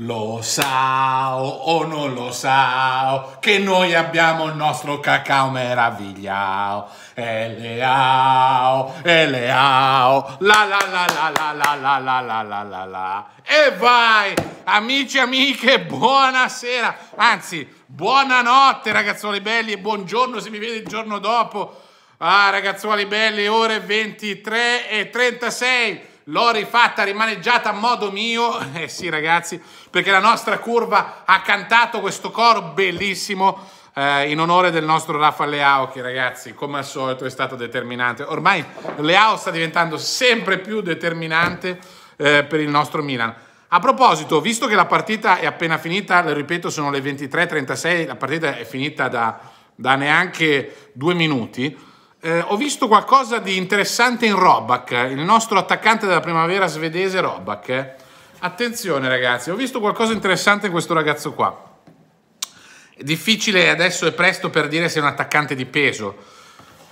Lo sa o non lo sa che noi abbiamo il nostro cacao meravigliao. E Eleao, eleao, la la la la la la la la la la la la. E vai, amici e amiche, buonasera, anzi, buonanotte ragazzuoli belli e buongiorno se mi vede il giorno dopo. Ah ragazzuoli belli, ore 23 e 36 l'ho rifatta, rimaneggiata a modo mio, eh sì ragazzi, perché la nostra curva ha cantato questo coro bellissimo eh, in onore del nostro Rafa Leao che ragazzi, come al solito, è stato determinante. Ormai Leao sta diventando sempre più determinante eh, per il nostro Milan. A proposito, visto che la partita è appena finita, le ripeto, sono le 23.36, la partita è finita da, da neanche due minuti, eh, ho visto qualcosa di interessante in Robak, eh. il nostro attaccante della primavera svedese Robak. Eh. Attenzione ragazzi, ho visto qualcosa di interessante in questo ragazzo qua. È difficile adesso e presto per dire se è un attaccante di peso,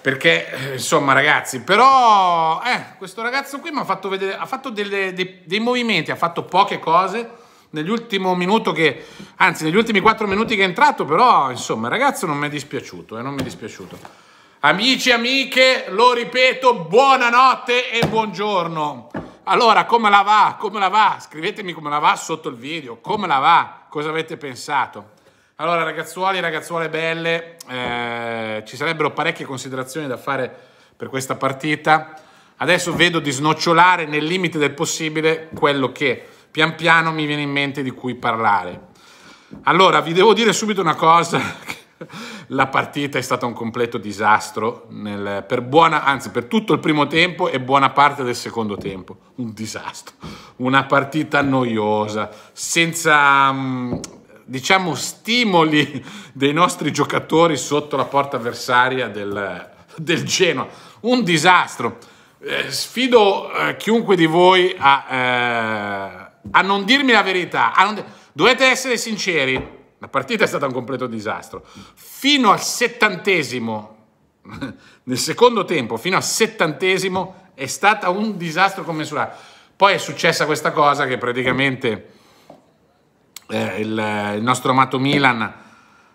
perché eh, insomma ragazzi, però eh, questo ragazzo qui mi ha fatto vedere, ha fatto delle, dei, dei movimenti, ha fatto poche cose, nell'ultimo minuto che, anzi negli ultimi 4 minuti che è entrato, però insomma ragazzo non mi è dispiaciuto, eh, non mi è dispiaciuto. Amici e amiche, lo ripeto, buonanotte e buongiorno. Allora, come la va? Come la va? Scrivetemi come la va sotto il video. Come la va? Cosa avete pensato? Allora, ragazzuoli e ragazzuole belle, eh, ci sarebbero parecchie considerazioni da fare per questa partita. Adesso vedo di snocciolare nel limite del possibile quello che pian piano mi viene in mente di cui parlare. Allora, vi devo dire subito una cosa La partita è stata un completo disastro nel, per buona, anzi per tutto il primo tempo e buona parte del secondo tempo. Un disastro, una partita noiosa, senza mm, diciamo stimoli dei nostri giocatori sotto la porta avversaria del, del Genoa. Un disastro. Eh, sfido eh, chiunque di voi a, eh, a non dirmi la verità. Non, dovete essere sinceri la partita è stata un completo disastro. Fino al settantesimo, nel secondo tempo, fino al settantesimo, è stata un disastro commensurabile. Poi è successa questa cosa che praticamente eh, il, il, nostro amato Milan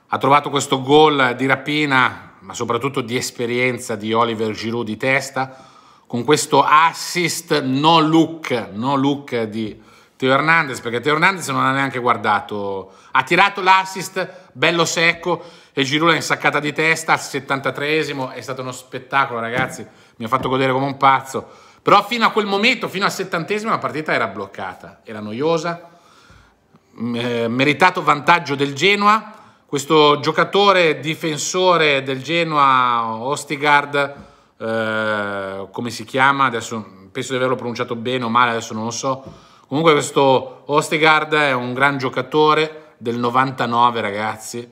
ha trovato questo gol di rapina, ma soprattutto di esperienza di Oliver Giroud di testa, con questo assist no look, no look di Teo Hernandez, perché Teo Hernandez non ha neanche guardato. Ha tirato l'assist, bello secco, e Giroud l'ha insaccata di testa al 73esimo. È stato uno spettacolo, ragazzi. Mi ha fatto godere come un pazzo. Però fino a quel momento, fino al 70esimo, la partita era bloccata. Era noiosa. Mm, eh, meritato vantaggio del Genoa. Questo giocatore difensore del Genoa, Ostigard, eh, come si chiama? Adesso penso di averlo pronunciato bene o male, adesso non lo so Comunque questo Ostegard è un gran giocatore del 99 ragazzi,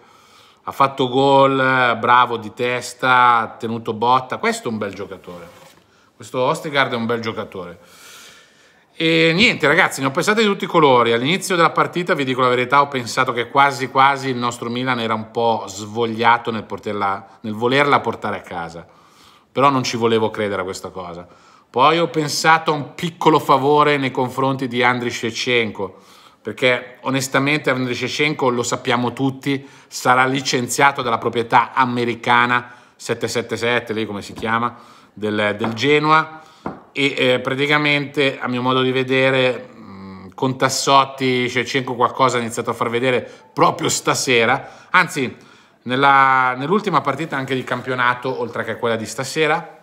ha fatto gol, bravo di testa, ha tenuto botta, questo è un bel giocatore, questo Ostegard è un bel giocatore. E niente ragazzi, ne ho pensate di tutti i colori, all'inizio della partita vi dico la verità, ho pensato che quasi quasi il nostro Milan era un po' svogliato nel, porterla, nel volerla portare a casa, però non ci volevo credere a questa cosa. Poi ho pensato a un piccolo favore nei confronti di Andriy Shevchenko, perché onestamente Andriy Shevchenko, lo sappiamo tutti, sarà licenziato dalla proprietà americana 777, lì come si chiama, del, del Genoa e eh, praticamente a mio modo di vedere mm, con Tassotti, Shevchenko qualcosa ha iniziato a far vedere proprio stasera, anzi nell'ultima partita anche di campionato, oltre che quella di stasera,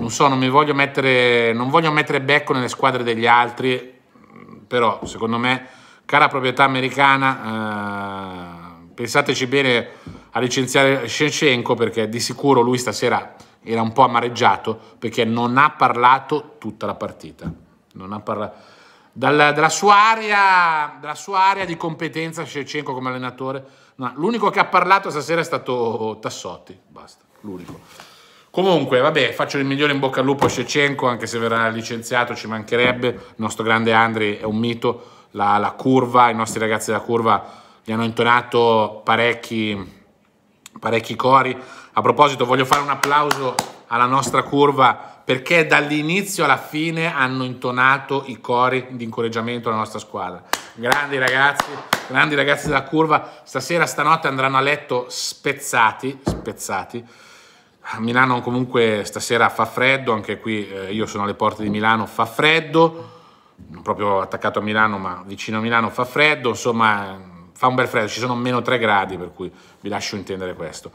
non so, non mi voglio mettere, non voglio mettere becco nelle squadre degli altri, però secondo me, cara proprietà americana, eh, pensateci bene a licenziare Shevchenko perché di sicuro lui stasera era un po' amareggiato perché non ha parlato tutta la partita. Non ha parlato. Dalla, dalla, sua area, dalla sua area di competenza Shevchenko come allenatore, no, l'unico che ha parlato stasera è stato Tassotti, basta, l'unico. Comunque, vabbè, faccio il migliore in bocca al lupo a Shevchenko, anche se verrà licenziato, ci mancherebbe. Il nostro grande Andri è un mito. La, la curva, i nostri ragazzi della curva gli hanno intonato parecchi, parecchi cori. A proposito, voglio fare un applauso alla nostra curva perché dall'inizio alla fine hanno intonato i cori di incoraggiamento alla nostra squadra. Grandi ragazzi, grandi ragazzi della curva. Stasera, stanotte andranno a letto spezzati, spezzati a Milano comunque stasera fa freddo, anche qui eh, io sono alle porte di Milano, fa freddo, non proprio attaccato a Milano ma vicino a Milano fa freddo, insomma fa un bel freddo, ci sono meno 3 gradi per cui vi lascio intendere questo.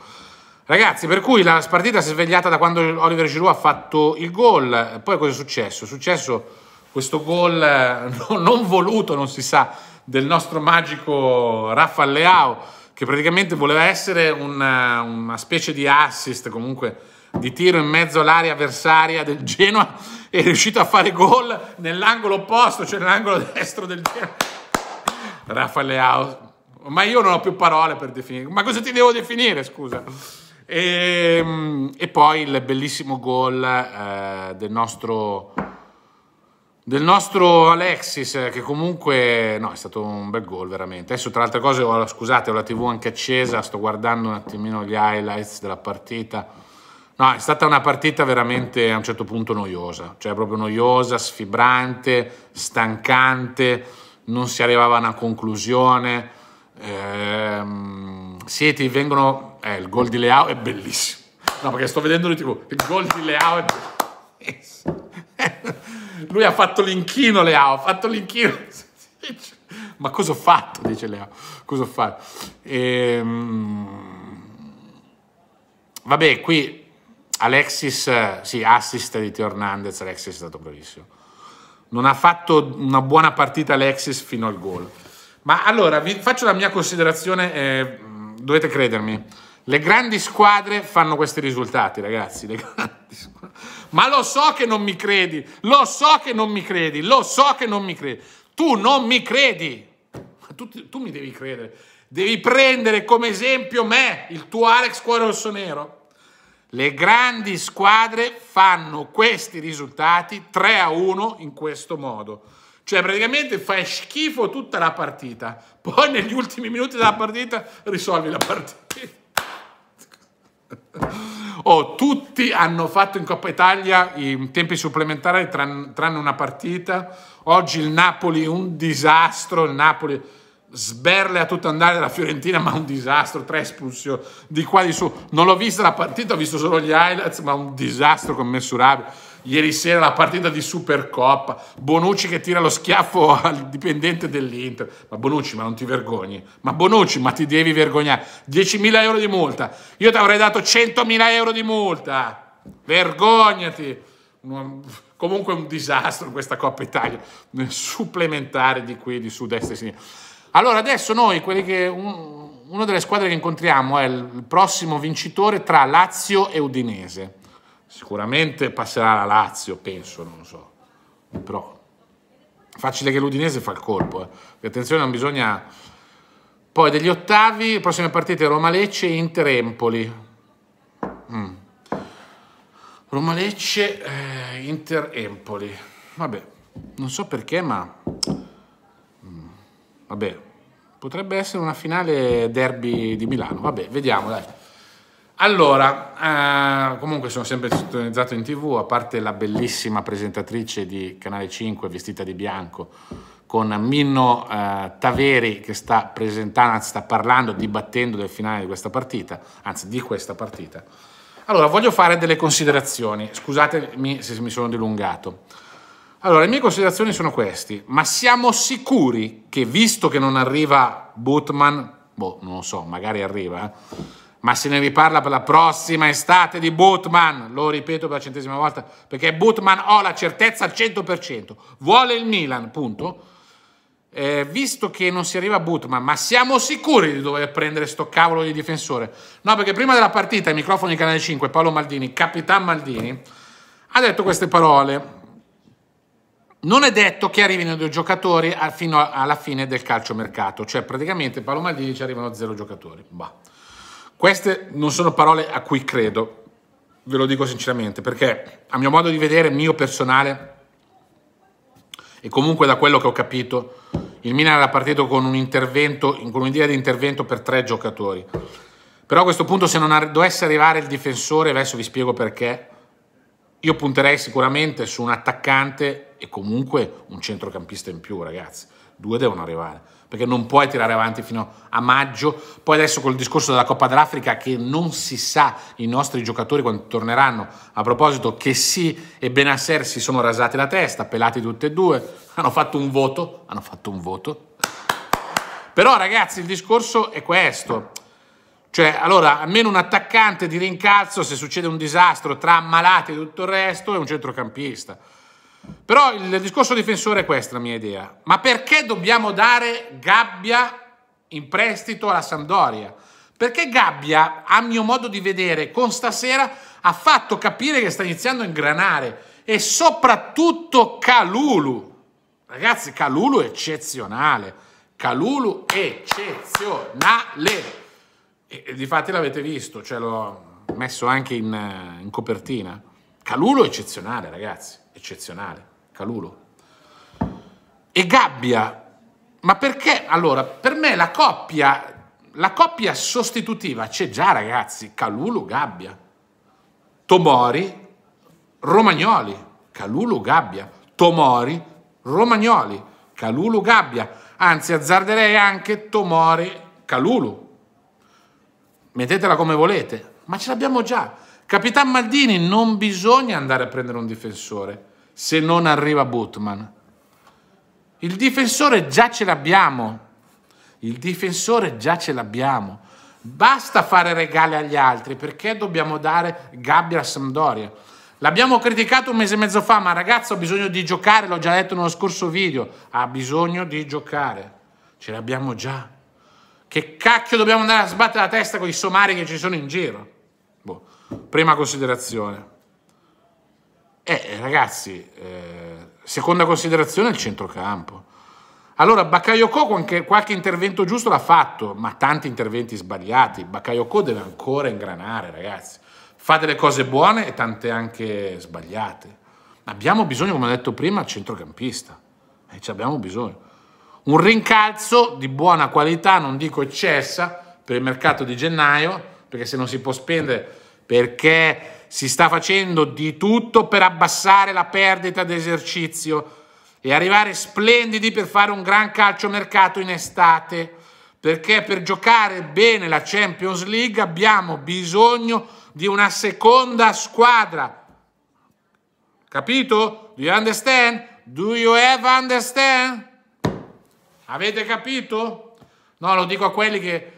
Ragazzi, per cui la spartita si è svegliata da quando Oliver Giroud ha fatto il gol, poi cosa è successo? È successo questo gol eh, non voluto, non si sa, del nostro magico Raffa Leao, che praticamente voleva essere una, eh, una specie di assist comunque di tiro in mezzo all'area avversaria del Genoa è riuscito a fare gol nell'angolo opposto, cioè nell'angolo destro del Genoa. Rafa Leao, ma io non ho più parole per definire, ma cosa ti devo definire, scusa? E, ehm, e poi il bellissimo gol eh, del nostro del nostro Alexis eh, che comunque no è stato un bel gol veramente adesso tra le altre cose ho, scusate ho la tv anche accesa sto guardando un attimino gli highlights della partita no è stata una partita veramente a un certo punto noiosa cioè proprio noiosa sfibrante stancante non si arrivava a una conclusione ehm, siete vengono eh, il gol di Leao è bellissimo no perché sto vedendo in tv il gol di Leao è bellissimo lui ha fatto l'inchino, Leao, ha fatto l'inchino. Ma cosa ho fatto? Dice Leao. Cosa ho fatto? Ehm... Vabbè, qui Alexis, eh, sì, assist di Teo Hernandez, Alexis è stato bravissimo. Non ha fatto una buona partita Alexis fino al gol. Ma allora, vi faccio la mia considerazione, eh, dovete credermi. Le grandi squadre fanno questi risultati, ragazzi. Le, grandi ma lo so che non mi credi, lo so che non mi credi, lo so che non mi credi. Tu non mi credi, tu, tu mi devi credere. Devi prendere come esempio me, il tuo Alex Cuore Rosso Nero. Le grandi squadre fanno questi risultati 3 a 1 in questo modo. Cioè praticamente fai schifo tutta la partita, poi negli ultimi minuti della partita risolvi la partita. Oh, tutti hanno fatto in Coppa Italia i tempi supplementari tranne, tranne una partita. Oggi il Napoli è un disastro, il Napoli sberle a tutto andare la Fiorentina, ma un disastro, tre espulsioni di qua di su. Non l'ho vista la partita, ho visto solo gli highlights, ma un disastro commensurabile ieri sera la partita di Supercoppa, Bonucci che tira lo schiaffo al dipendente dell'Inter, ma Bonucci ma non ti vergogni, ma Bonucci ma ti devi vergognare, 10.000 euro di multa, io ti avrei dato 100.000 euro di multa, vergognati, comunque un disastro questa Coppa Italia, supplementare di qui, di su, destra e sinistra. Allora adesso noi, che, un, una delle squadre che incontriamo è il prossimo vincitore tra Lazio e Udinese. Sicuramente passerà la Lazio, penso, non lo so. Però facile che l'Udinese fa il colpo. Eh. attenzione, non bisogna... Poi degli ottavi, prossime partite Roma-Lecce e Inter-Empoli. Mm. Roma-Lecce, eh, Inter-Empoli. Vabbè, non so perché, ma... Mm. Vabbè, potrebbe essere una finale derby di Milano. Vabbè, vediamo, dai. Allora, eh, comunque sono sempre sintonizzato in tv, a parte la bellissima presentatrice di Canale 5 vestita di bianco con Minno eh, Taveri che sta presentando, anzi sta parlando, dibattendo del finale di questa partita, anzi di questa partita. Allora, voglio fare delle considerazioni, scusatemi se mi sono dilungato. Allora, le mie considerazioni sono queste, ma siamo sicuri che visto che non arriva Butman, boh, non lo so, magari arriva, eh, ma se ne riparla per la prossima estate di Bootman, lo ripeto per la centesima volta, perché Bootman ho la certezza al 100%, vuole il Milan, punto. Eh, visto che non si arriva a Bootman, ma siamo sicuri di dover prendere sto cavolo di difensore? No, perché prima della partita, ai microfoni di Canale 5, Paolo Maldini, Capitan Maldini, ha detto queste parole. Non è detto che arrivino due giocatori fino alla fine del calciomercato, cioè praticamente Paolo Maldini ci arrivano zero giocatori. Bah. Queste non sono parole a cui credo, ve lo dico sinceramente, perché a mio modo di vedere, mio personale, e comunque da quello che ho capito, il Milan era partito con, un intervento, con un'idea di intervento per tre giocatori. Però a questo punto se non dovesse arrivare il difensore, adesso vi spiego perché, io punterei sicuramente su un attaccante e comunque un centrocampista in più, ragazzi. Due devono arrivare perché non puoi tirare avanti fino a maggio. Poi adesso col discorso della Coppa dell'Africa che non si sa i nostri giocatori quando torneranno. A proposito, che sì e Benasser si sono rasati la testa, pelati tutti e due, hanno fatto un voto, hanno fatto un voto. Però ragazzi, il discorso è questo. Cioè, allora, almeno un attaccante di rincalzo se succede un disastro tra ammalati e tutto il resto è un centrocampista. Però il discorso difensore è questa la mia idea. Ma perché dobbiamo dare Gabbia in prestito alla Sampdoria? Perché Gabbia, a mio modo di vedere, con stasera ha fatto capire che sta iniziando a ingranare e soprattutto Calulu. Ragazzi, Calulu è eccezionale. Calulu è eccezionale. E, e difatti l'avete visto, cioè l'ho messo anche in, eh, in copertina. Calulu è eccezionale, ragazzi eccezionale, Calulo. E Gabbia, ma perché? Allora, per me la coppia, la coppia sostitutiva c'è già ragazzi, Calulo, Gabbia. Tomori, Romagnoli, Calulo, Gabbia. Tomori, Romagnoli, Calulo, Gabbia. Anzi, azzarderei anche Tomori, Calulo. Mettetela come volete, ma ce l'abbiamo già. Capitan Maldini non bisogna andare a prendere un difensore se non arriva Butman. Il difensore già ce l'abbiamo. Il difensore già ce l'abbiamo. Basta fare regali agli altri perché dobbiamo dare gabbia a Sampdoria. L'abbiamo criticato un mese e mezzo fa, ma ragazzo ha bisogno di giocare, l'ho già detto nello scorso video, ha bisogno di giocare. Ce l'abbiamo già. Che cacchio dobbiamo andare a sbattere la testa con i somari che ci sono in giro? Boh. Prima considerazione. Eh, ragazzi, eh, seconda considerazione è il centrocampo. Allora, Bakayoko qualche, qualche intervento giusto l'ha fatto, ma tanti interventi sbagliati. Bakayoko deve ancora ingranare, ragazzi. Fa delle cose buone e tante anche sbagliate. Abbiamo bisogno, come ho detto prima, centrocampista. E eh, ci abbiamo bisogno. Un rincalzo di buona qualità, non dico eccessa, per il mercato di gennaio, perché se non si può spendere perché si sta facendo di tutto per abbassare la perdita d'esercizio e arrivare splendidi per fare un gran calciomercato in estate, perché per giocare bene la Champions League abbiamo bisogno di una seconda squadra. Capito? Do you understand? Do you ever understand? Avete capito? No, lo dico a quelli che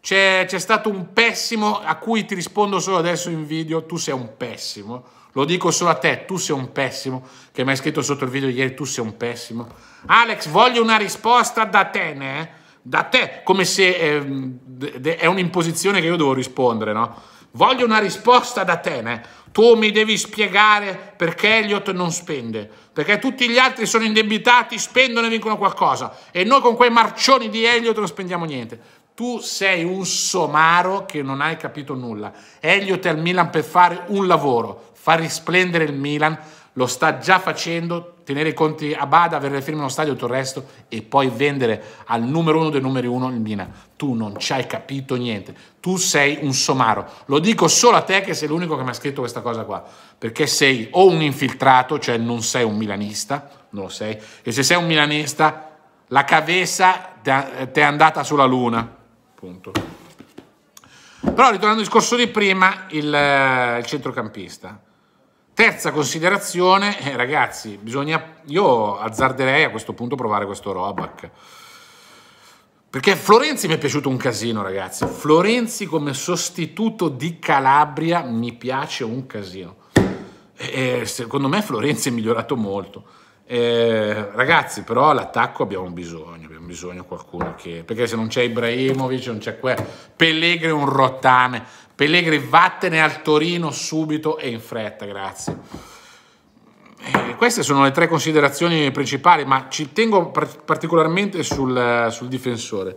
c'è, c'è stato un pessimo a cui ti rispondo solo adesso in video, tu sei un pessimo. Lo dico solo a te, tu sei un pessimo, che mi hai scritto sotto il video ieri, tu sei un pessimo. Alex, voglio una risposta da te, ne? Da te, come se eh, è un'imposizione che io devo rispondere, no? Voglio una risposta da te, ne? Tu mi devi spiegare perché Elliot non spende, perché tutti gli altri sono indebitati, spendono e vincono qualcosa e noi con quei marcioni di Elliot non spendiamo niente tu sei un somaro che non hai capito nulla. Elliot è al Milan per fare un lavoro, far risplendere il Milan, lo sta già facendo, tenere i conti a bada, avere le firme allo stadio e tutto il resto e poi vendere al numero uno dei numeri uno il Milan. Tu non ci hai capito niente, tu sei un somaro. Lo dico solo a te che sei l'unico che mi ha scritto questa cosa qua, perché sei o un infiltrato, cioè non sei un milanista, non lo sei, e se sei un milanista la cavessa eh, ti è andata sulla luna. Punto. Però ritornando al discorso di prima, il, eh, il centrocampista. Terza considerazione, eh, ragazzi, bisogna, io azzarderei a questo punto provare questo Robac. Perché Florenzi mi è piaciuto un casino, ragazzi. Florenzi come sostituto di Calabria mi piace un casino. E, secondo me Florenzi è migliorato molto. E, eh, ragazzi, però l'attacco abbiamo bisogno bisogna qualcuno che... Perché se non c'è Ibrahimovic, non c'è quello. Pellegri un rottame. Pellegri vattene al Torino subito e in fretta, grazie. E eh, queste sono le tre considerazioni principali, ma ci tengo particolarmente sul, sul difensore.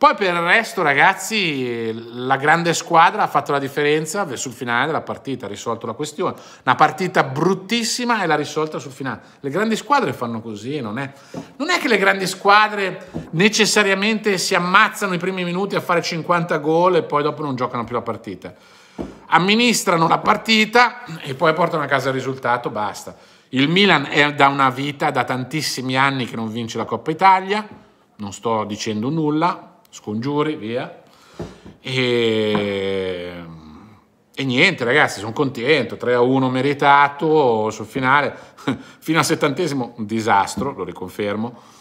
Poi per il resto, ragazzi, la grande squadra ha fatto la differenza sul finale della partita, ha risolto la questione. Una partita bruttissima e l'ha risolta sul finale. Le grandi squadre fanno così, non è, non è che le grandi squadre necessariamente si ammazzano i primi minuti a fare 50 gol e poi dopo non giocano più la partita. Amministrano la partita e poi portano a casa il risultato, basta. Il Milan è da una vita, da tantissimi anni che non vince la Coppa Italia, non sto dicendo nulla, scongiuri, via. E, e niente ragazzi, sono contento, 3 a 1 meritato sul finale, fino al settantesimo un disastro, lo riconfermo.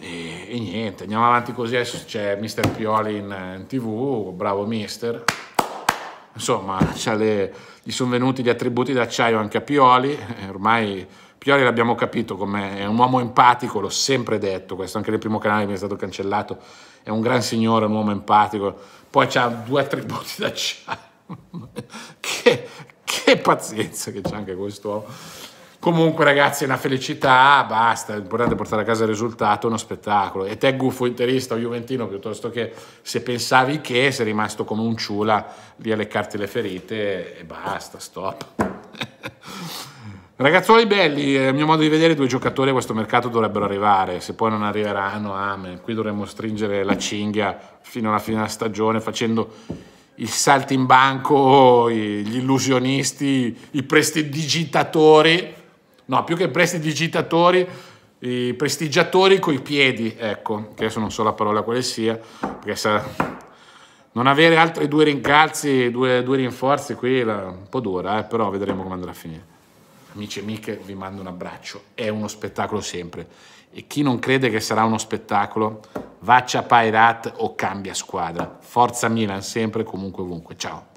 E, e, niente, andiamo avanti così. Adesso c'è Mister Pioli in, in tv, bravo mister. Insomma, le, gli sono venuti gli attributi d'acciaio anche a Pioli. Eh, ormai Pioli l'abbiamo capito come è un uomo empatico, l'ho sempre detto, questo anche nel primo canale mi è stato cancellato è un gran signore, un uomo empatico, poi ha due attributi da che, che pazienza che c'è anche questo uomo. Comunque ragazzi è una felicità, basta, l'importante è portare a casa il risultato, è uno spettacolo. E te gufo interista o juventino piuttosto che se pensavi che sei rimasto come un ciula lì a leccarti le ferite e basta, stop. Ragazzuoli belli, a mio modo di vedere due giocatori a questo mercato dovrebbero arrivare, se poi non arriveranno, amen. Qui dovremmo stringere la cinghia fino alla fine della stagione facendo il salto in banco, gli illusionisti, i prestidigitatori, no più che prestidigitatori, i prestigiatori coi piedi, ecco, che adesso non so la parola quale sia, perché sa, non avere altri due rincalzi, due, due rinforzi qui è un po' dura, eh, però vedremo come andrà a finire. Amici e amiche, vi mando un abbraccio. È uno spettacolo sempre. E chi non crede che sarà uno spettacolo, vaccia Pairat o cambia squadra. Forza Milan, sempre, comunque, ovunque. Ciao.